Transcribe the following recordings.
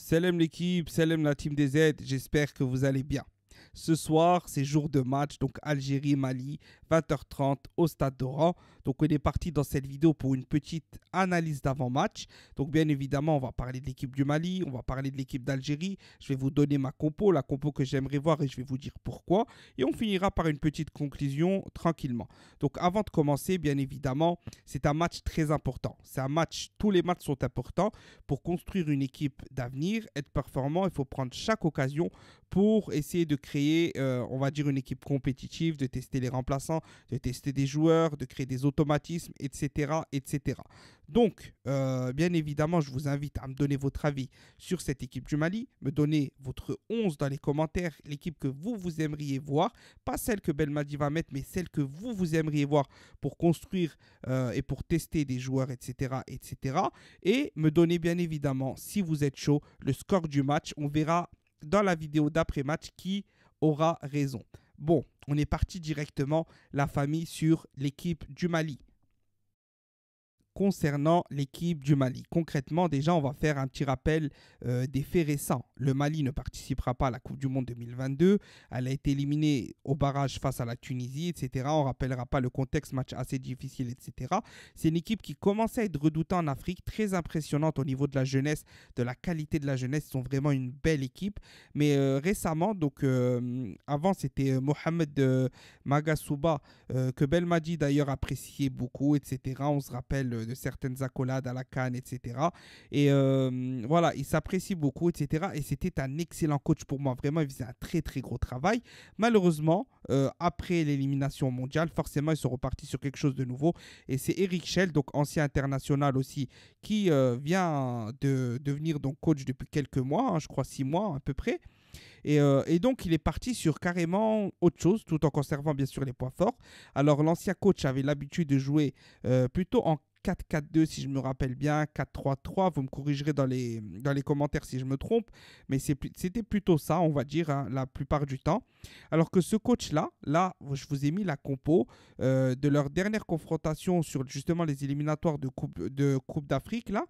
Salam l'équipe, salam la team des aides, j'espère que vous allez bien. Ce soir, c'est jour de match, donc Algérie-Mali, 20h30 au Stade d'Oran. Donc on est parti dans cette vidéo pour une petite analyse d'avant-match. Donc bien évidemment, on va parler de l'équipe du Mali, on va parler de l'équipe d'Algérie. Je vais vous donner ma compo, la compo que j'aimerais voir et je vais vous dire pourquoi. Et on finira par une petite conclusion tranquillement. Donc avant de commencer, bien évidemment, c'est un match très important. C'est un match, tous les matchs sont importants pour construire une équipe d'avenir, être performant. Il faut prendre chaque occasion pour essayer de créer euh, on va dire, une équipe compétitive, de tester les remplaçants, de tester des joueurs, de créer des automatismes, etc. etc. Donc, euh, bien évidemment, je vous invite à me donner votre avis sur cette équipe du Mali, me donner votre 11 dans les commentaires, l'équipe que vous, vous aimeriez voir, pas celle que Belmadi va mettre, mais celle que vous, vous aimeriez voir pour construire euh, et pour tester des joueurs, etc., etc. Et me donner, bien évidemment, si vous êtes chaud, le score du match. On verra dans la vidéo d'après-match qui aura raison. Bon, on est parti directement la famille sur l'équipe du Mali concernant l'équipe du Mali. Concrètement, déjà, on va faire un petit rappel euh, des faits récents. Le Mali ne participera pas à la Coupe du Monde 2022. Elle a été éliminée au barrage face à la Tunisie, etc. On rappellera pas le contexte, match assez difficile, etc. C'est une équipe qui commençait à être redoutée en Afrique, très impressionnante au niveau de la jeunesse, de la qualité de la jeunesse. Ils sont vraiment une belle équipe. Mais euh, récemment, donc euh, avant, c'était Mohamed Magasouba que Belmadi d'ailleurs appréciait beaucoup, etc. On se rappelle de certaines accolades à la canne, etc. Et euh, voilà, il s'apprécie beaucoup, etc. Et c'était un excellent coach pour moi. Vraiment, il faisait un très, très gros travail. Malheureusement, euh, après l'élimination mondiale, forcément, ils sont repartis sur quelque chose de nouveau. Et c'est Eric Schell, donc ancien international aussi, qui euh, vient de devenir donc coach depuis quelques mois, hein, je crois six mois à peu près. Et, donc, il est parti sur carrément autre chose, tout en conservant bien sûr les points forts. Alors, l'ancien coach avait l'habitude de jouer plutôt en 4-4-2 si je me rappelle bien, 4-3-3, vous me corrigerez dans les, dans les commentaires si je me trompe, mais c'était plutôt ça, on va dire, hein, la plupart du temps. Alors que ce coach-là, là, je vous ai mis la compo euh, de leur dernière confrontation sur justement les éliminatoires de Coupe d'Afrique, de coupe là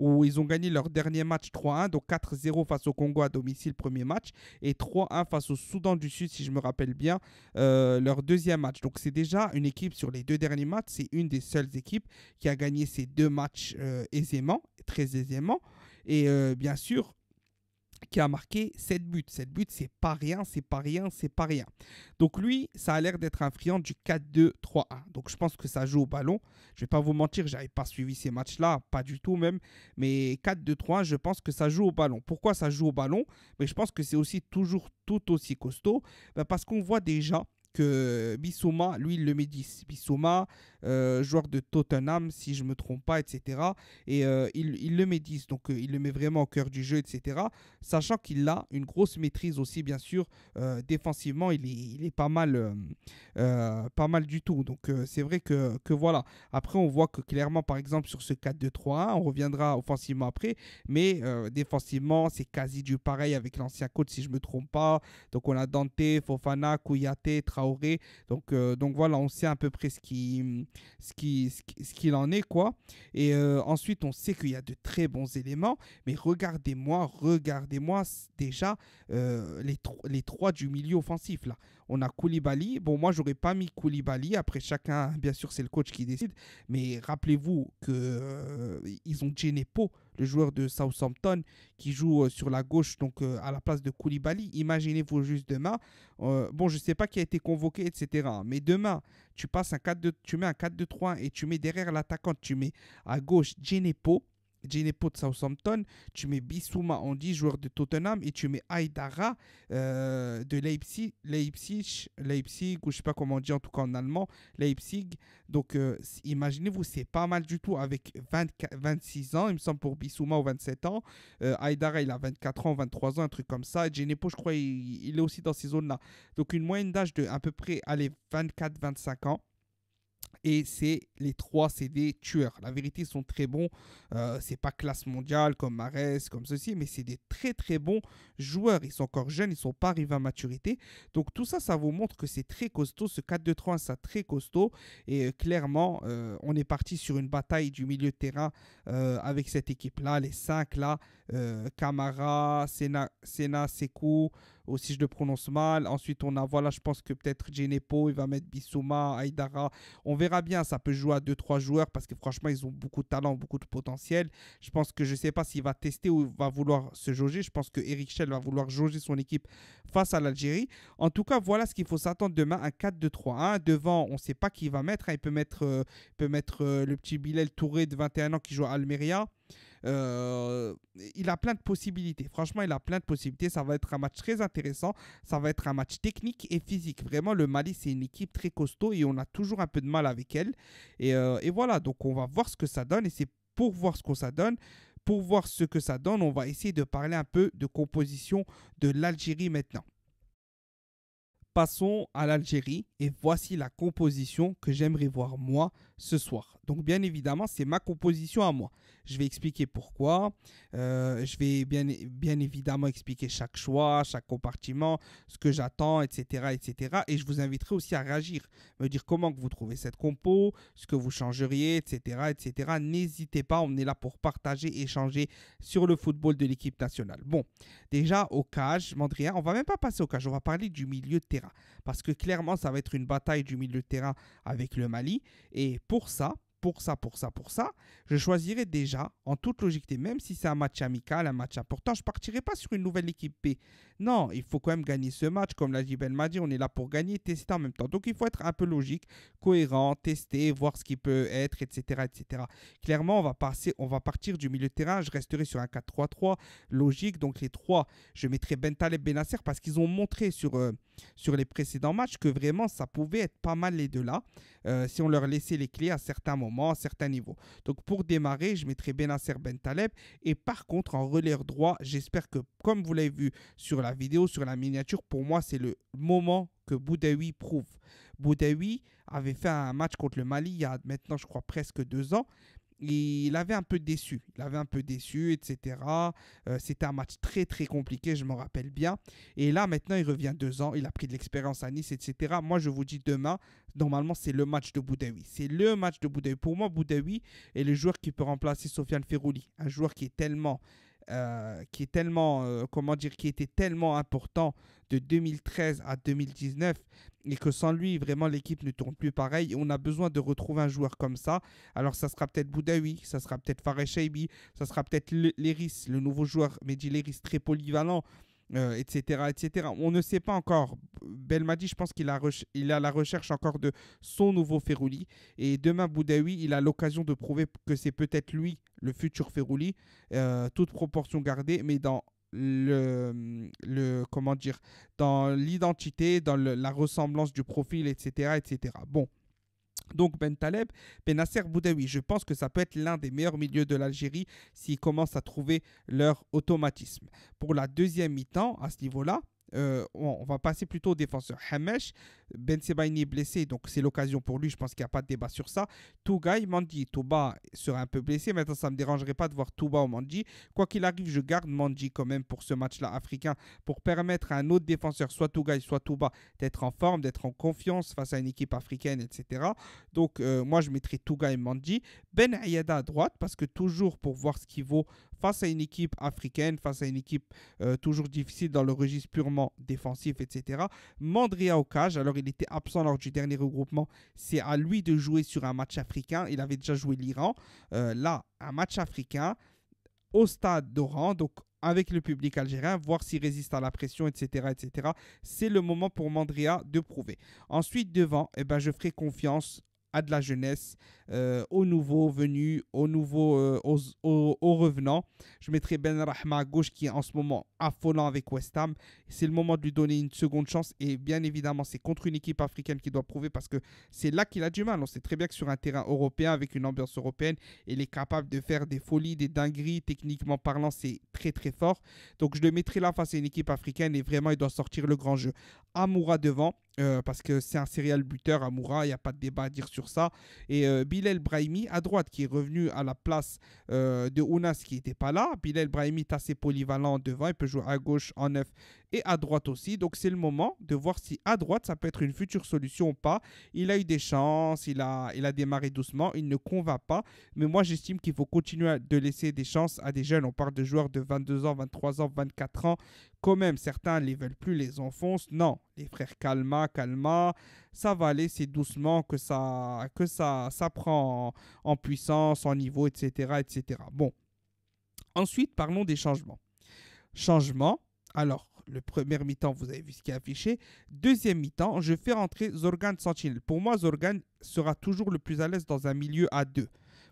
où ils ont gagné leur dernier match 3-1, donc 4-0 face au Congo à domicile, premier match, et 3-1 face au Soudan du Sud, si je me rappelle bien, euh, leur deuxième match. Donc c'est déjà une équipe sur les deux derniers matchs, c'est une des seules équipes qui a gagné ces deux matchs euh, aisément, très aisément. Et euh, bien sûr, qui a marqué 7 buts. 7 buts, c'est pas rien, c'est pas rien, c'est pas rien. Donc lui, ça a l'air d'être un friand du 4-2-3-1. Donc je pense que ça joue au ballon. Je vais pas vous mentir, j'avais pas suivi ces matchs-là, pas du tout même. Mais 4-2-3, 1 je pense que ça joue au ballon. Pourquoi ça joue au ballon Mais je pense que c'est aussi toujours tout aussi costaud. Bah, parce qu'on voit déjà que Bissouma, lui, il le met 10. Bissouma, euh, joueur de Tottenham, si je ne me trompe pas, etc. Et euh, il, il, le met donc euh, il le met vraiment au cœur du jeu, etc. Sachant qu'il a une grosse maîtrise aussi, bien sûr, défensivement, il est, il est, pas mal pas mal du tout. Donc c'est vrai que, que, voilà. Après, on voit que clairement, par exemple, sur ce 4-2-3-1, on reviendra offensivement après, mais défensivement, c'est quasi du pareil avec l'ancien coach, si je ne me trompe pas. Donc on a Dante, Fofana, Kouyate Tra donc, euh, donc voilà, on sait à peu près ce qu'il qui, ce en est. quoi. Et euh, ensuite, on sait qu'il y a de très bons éléments. Mais regardez-moi, regardez-moi déjà euh, les, les trois du milieu offensif. là. On a Koulibaly. Bon, moi, j'aurais pas mis Koulibaly. Après, chacun, bien sûr, c'est le coach qui décide. Mais rappelez-vous que euh, ils ont Genepo, le joueur de Southampton, qui joue euh, sur la gauche, donc euh, à la place de Koulibaly. Imaginez-vous juste demain. bon, je ne sais pas qui a été convoqué, etc. Mais demain, tu passes un 4 tu mets un 4-2-3 et tu mets derrière l'attaquant, tu mets à gauche Genepo Ginepo de Southampton, tu mets Bissouma en dit joueur de Tottenham, et tu mets Aydara euh, de Leipzig, Leipzig, Leipzig, ou je sais pas comment on dit en tout cas en allemand, Leipzig. Donc euh, imaginez-vous, c'est pas mal du tout avec 26 ans, il me semble pour Bissouma ou 27 ans. Euh, Aydara, il a 24 ans, 23 ans, un truc comme ça. Et je crois, il, est aussi dans ces zones-là. Donc une moyenne d'âge de à peu près, allez, 24-25 ans et c'est les trois CD tueurs. La vérité, ils sont très bons. Ce euh, c'est pas classe mondiale comme Marès, comme ceci, mais c'est des très très bons joueurs. Ils sont encore jeunes, ils sont pas arrivés à maturité. Donc tout ça, ça vous montre que c'est très costaud. Ce 4 2 3 c'est ça très costaud. Et euh, clairement, euh, on est parti sur une bataille du milieu de terrain avec cette équipe-là, les 5 là, Camara, Sena, Sena Sekou aussi je le prononce mal. Ensuite, on a, voilà, je pense que peut-être Genepo, il va mettre Bissouma, Aydara. On verra bien, ça peut jouer à 2-3 joueurs parce que franchement, ils ont beaucoup de talent, beaucoup de potentiel. Je pense que je ne sais pas s'il va tester ou il va vouloir se jauger. Je pense que Eric Schell va vouloir jauger son équipe face à l'Algérie. En tout cas, voilà ce qu'il faut s'attendre demain, un 4-2-3-1. Devant, on ne sait pas qui il va mettre. Hein. Il peut mettre, euh, peut mettre euh, le petit Bilal Touré de 21 ans qui joue à Almeria. Euh, il a plein de possibilités. Franchement, il a plein de possibilités. Ça va être un match très intéressant. Ça va être un match technique et physique. Vraiment, le Mali, c'est une équipe très costaud et on a toujours un peu de mal avec elle. Et, euh, et voilà, donc on va voir ce que ça donne. Et c'est pour voir ce que ça donne pour voir ce que ça donne, on va essayer de parler un peu de composition de l'Algérie maintenant. Passons à l'Algérie et voici la composition que j'aimerais voir moi ce soir. Donc bien évidemment, c'est ma composition à moi. Je vais expliquer pourquoi. Euh, je vais bien, bien évidemment expliquer chaque choix, chaque compartiment, ce que j'attends, etc., etc. Et je vous inviterai aussi à réagir, me dire comment que vous trouvez cette compo, ce que vous changeriez, etc., etc. N'hésitez pas, on est là pour partager, échanger sur le football de l'équipe nationale. Bon, déjà au cage, Mandria, on va même pas passer au cage, on va parler du milieu de terrain parce que clairement ça va être une bataille du milieu de terrain avec le Mali. Et pour ça, pour ça, pour ça, pour ça, je choisirais déjà, en toute logique, même si c'est un match amical, un match important, je ne partirai pas sur une nouvelle équipe B. Non, il faut quand même gagner ce match. Comme l'a dit ben Madi, on est là pour gagner, tester en même temps. Donc il faut être un peu logique, cohérent, tester, voir ce qui peut être, etc. etc. Clairement, on va, passer, on va partir du milieu de terrain. Je resterai sur un 4-3-3 logique. Donc les trois, je mettrai Bentaleb Benasser parce qu'ils ont montré sur, euh, sur les précédents matchs que vraiment ça pouvait être pas mal les deux là. Euh, si on leur laissait les clés à certains moments à certains niveaux. Donc pour démarrer, je mettrai Benasser Ben Taleb. Et par contre, en relais droit, j'espère que, comme vous l'avez vu sur la vidéo, sur la miniature, pour moi, c'est le moment que Boudaoui prouve. Boudaoui avait fait un match contre le Mali il y a maintenant, je crois, presque deux ans il avait un peu déçu. Il avait un peu déçu, etc. Euh, c'était un match très très compliqué, je me rappelle bien. Et là, maintenant, il revient deux ans, il a pris de l'expérience à Nice, etc. Moi, je vous dis demain, normalement, c'est le match de Boudaoui. C'est le match de Boudaoui. Pour moi, Boudaoui est le joueur qui peut remplacer Sofiane Ferrouli. Un joueur qui est tellement euh, qui est tellement, euh, comment dire, qui était tellement important de 2013 à 2019 et que sans lui, vraiment, l'équipe ne tourne plus pareil. On a besoin de retrouver un joueur comme ça. Alors, ça sera peut-être Boudaoui, ça sera peut-être Farah Shaibi, ça sera peut-être Léris, le nouveau joueur, dit Léris, très polyvalent, etc., euh, etc. On ne sait pas encore. Belmadi, je pense qu'il a, il a la recherche encore de son nouveau Ferrouli. Et demain, Boudaoui, il a l'occasion de prouver que c'est peut-être lui le futur Ferrouli, euh, toute proportion gardée, mais dans le, le comment dire dans l'identité dans la ressemblance du profil etc etc bon donc Ben Taleb, Benasser Boudaoui, je pense que ça peut être l'un des meilleurs milieux de l'Algérie s'ils commencent à trouver leur automatisme. Pour la deuxième mi-temps, à ce niveau-là, euh, on va passer plutôt au défenseur. Hamesh, Ben Sebaini est blessé, donc c'est l'occasion pour lui. Je pense qu'il n'y a pas de débat sur ça. Tougaï, Mandi, Touba sera un peu blessé. Maintenant, ça ne me dérangerait pas de voir Touba ou Mandi. Quoi qu'il arrive, je garde Mandi quand même pour ce match-là africain pour permettre à un autre défenseur, soit Tougaï, soit Touba, d'être en forme, d'être en confiance face à une équipe africaine, etc. Donc, euh, moi, je mettrai Tougaï, Mandi. Ben Ayada à droite parce que toujours pour voir ce qu'il vaut face à une équipe africaine, face à une équipe euh, toujours difficile dans le registre purement défensif, etc. Mandria au cage, alors il était absent lors du dernier regroupement, c'est à lui de jouer sur un match africain, il avait déjà joué l'Iran, euh, là, un match africain au stade d'Oran, donc avec le public algérien, voir s'il résiste à la pression, etc. etc. C'est le moment pour Mandria de prouver. Ensuite, devant, eh ben, je ferai confiance à de la jeunesse, euh, aux nouveaux venus, aux nouveaux euh, aux, revenants. Je mettrai Ben Rahma à gauche qui est en ce moment affolant avec West Ham. C'est le moment de lui donner une seconde chance et bien évidemment c'est contre une équipe africaine qui doit prouver parce que c'est là qu'il a du mal. On sait très bien que sur un terrain européen avec une ambiance européenne, il est capable de faire des folies, des dingueries. Techniquement parlant, c'est très très fort. Donc je le mettrai là face à une équipe africaine et vraiment il doit sortir le grand jeu. Amoura devant euh, parce que c'est un serial buteur, Amoura, il n'y a pas de débat à dire sur ça. Et Bilel euh, Bilal Brahimi, à droite, qui est revenu à la place euh, de Ounas, qui n'était pas là. Bilal Brahimi est assez polyvalent devant, il peut jouer à gauche en 9 et à droite aussi. Donc c'est le moment de voir si à droite ça peut être une future solution ou pas. Il a eu des chances, il a, il a démarré doucement, il ne convainc pas. Mais moi j'estime qu'il faut continuer de laisser des chances à des jeunes. On parle de joueurs de 22 ans, 23 ans, 24 ans. Quand même, certains ne les veulent plus, les enfoncent. Non, les frères Calma, Calma, ça va aller, c'est doucement que ça, que ça, ça prend en, puissance, en niveau, etc., etc. Bon. Ensuite, parlons des changements. Changements. Alors, le premier mi-temps, vous avez vu ce qui est affiché. Deuxième mi-temps, je fais rentrer Zorgan Sentinel. Pour moi, Zorgan sera toujours le plus à l'aise dans un milieu à deux.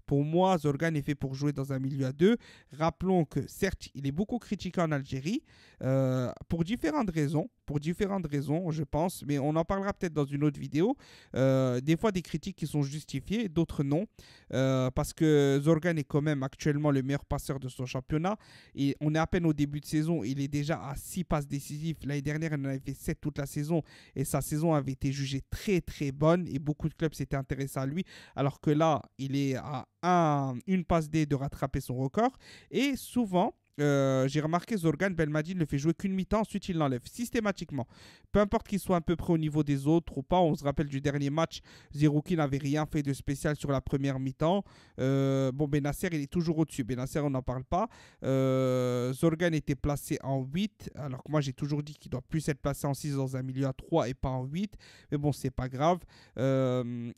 Pour moi, Zorgan est fait pour jouer dans un milieu à deux. Rappelons que certes, il est beaucoup critiqué en Algérie euh, pour différentes raisons, pour différentes raisons, je pense, mais on en parlera peut-être dans une autre vidéo. Euh, des fois, des critiques qui sont justifiées, d'autres non, euh, parce que Zorgan est quand même actuellement le meilleur passeur de son championnat. Et on est à peine au début de saison, il est déjà à six passes décisives. L'année dernière, il en avait fait sept toute la saison, et sa saison avait été jugée très très bonne, et beaucoup de clubs s'étaient intéressés à lui, alors que là, il est à une passe D de rattraper son record. Et souvent, euh, j'ai remarqué Zorgan Belmadi ne fait jouer qu'une mi-temps, ensuite il l'enlève systématiquement. Peu importe qu'il soit un peu près au niveau des autres ou pas, on se rappelle du dernier match, Zerouki n'avait rien fait de spécial sur la première mi-temps. Euh, bon, Benasser, il est toujours au-dessus. Benasser, on n'en parle pas. Euh, Zorgan était placé en 8, alors que moi j'ai toujours dit qu'il doit plus être placé en 6 dans un milieu à 3 et pas en 8. Mais bon, c'est pas grave,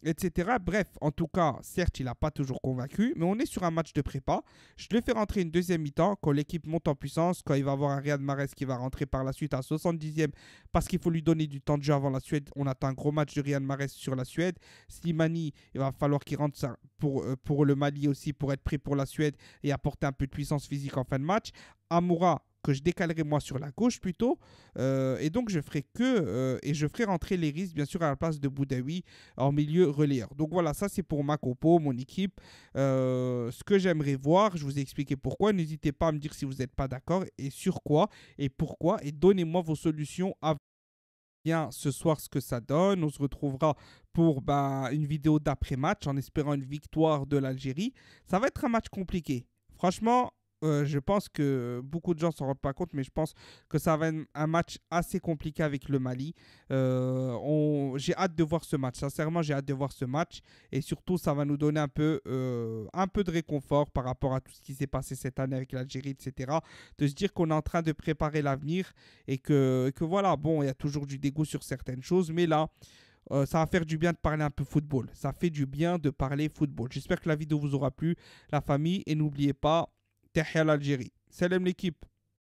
etc. Bref, en tout cas, certes, il n'a pas toujours convaincu, mais on est sur un match de prépa. Je le fais rentrer une deuxième mi-temps quand monte en puissance, quand il va avoir un Riyad Mahrez qui va rentrer par la suite à 70e, parce qu'il faut lui donner du temps de jeu avant la Suède, on attend un gros match de Riyad Mahrez sur la Suède. Slimani, il va falloir qu'il rentre pour, euh, pour le Mali aussi, pour être prêt pour la Suède et apporter un peu de puissance physique en fin de match. Amoura, que je décalerai moi sur la gauche plutôt. Euh, et donc je ferai que euh, et je ferai rentrer les risques bien sûr à la place de Boudaoui en milieu relayeur. Donc voilà, ça c'est pour ma compo, mon équipe. Euh, ce que j'aimerais voir, je vous ai expliqué pourquoi. N'hésitez pas à me dire si vous n'êtes pas d'accord et sur quoi et pourquoi. Et donnez-moi vos solutions à bien ce soir ce que ça donne. On se retrouvera pour ben, une vidéo d'après-match en espérant une victoire de l'Algérie. Ça va être un match compliqué. Franchement, euh, je pense que beaucoup de gens ne s'en rendent pas compte, mais je pense que ça va être un match assez compliqué avec le Mali. Euh, j'ai hâte de voir ce match. Sincèrement, j'ai hâte de voir ce match. Et surtout, ça va nous donner un peu, euh, un peu de réconfort par rapport à tout ce qui s'est passé cette année avec l'Algérie, etc. De se dire qu'on est en train de préparer l'avenir et que, que voilà, bon, il y a toujours du dégoût sur certaines choses, mais là. ça va faire du bien de parler un peu football. Ça fait du bien de parler football. J'espère que la vidéo vous aura plu, la famille. Et n'oubliez pas, Tahia l'Algérie. Salam l'équipe.